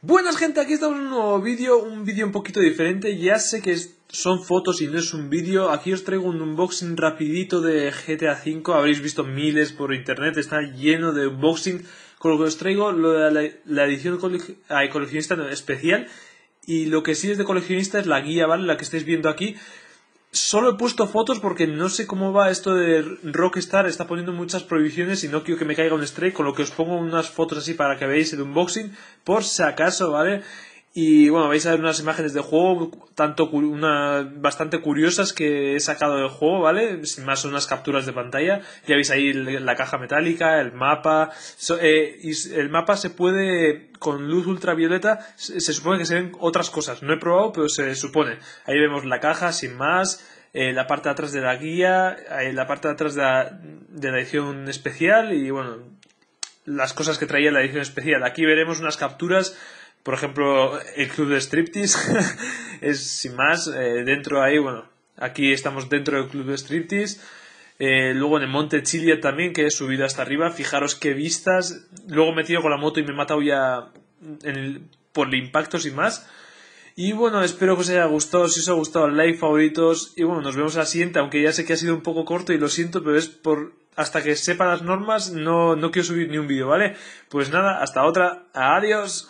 Buenas gente, aquí estamos en un nuevo vídeo, un vídeo un poquito diferente, ya sé que son fotos y no es un vídeo, aquí os traigo un unboxing rapidito de GTA V, habréis visto miles por internet, está lleno de unboxing, con lo que os traigo la, edición coleccionista especial, y lo que sí es de coleccionista es la guía, ¿vale? La que estáis viendo aquí, solo he puesto fotos porque no sé cómo va esto de Rockstar, está poniendo muchas prohibiciones y no quiero que me caiga un strike, con lo que os pongo unas fotos así para que veáis el unboxing, por si acaso, ¿vale? Y bueno, vais a ver unas imágenes de juego tanto una, bastante curiosas que he sacado del juego, ¿vale? Sin más son unas capturas de pantalla. Ya veis ahí la caja metálica, el mapa. Eh, y el mapa se puede, con luz ultravioleta, se, supone que se ven otras cosas. No he probado, pero se supone. Ahí vemos la caja, sin más. Eh, la parte de atrás de la guía, eh, la parte de atrás de la edición especial y bueno, las cosas que traía la edición especial. Aquí veremos unas capturas por ejemplo, el club de striptease es sin más. Eh, dentro ahí, bueno, aquí estamos dentro del club de striptease. Eh, luego en el Monte Chilia también, que he subido hasta arriba. Fijaros qué vistas. Luego me tiro con la moto y me he matado ya por el impacto sin más. Y bueno, espero que os haya gustado. Si os ha gustado, like, favoritos. Y bueno, nos vemos a la siguiente, aunque ya sé que ha sido un poco corto y lo siento, pero es por. Hasta que sepa las normas, no, no quiero subir ni un vídeo, ¿vale? Pues nada, hasta otra. Adiós.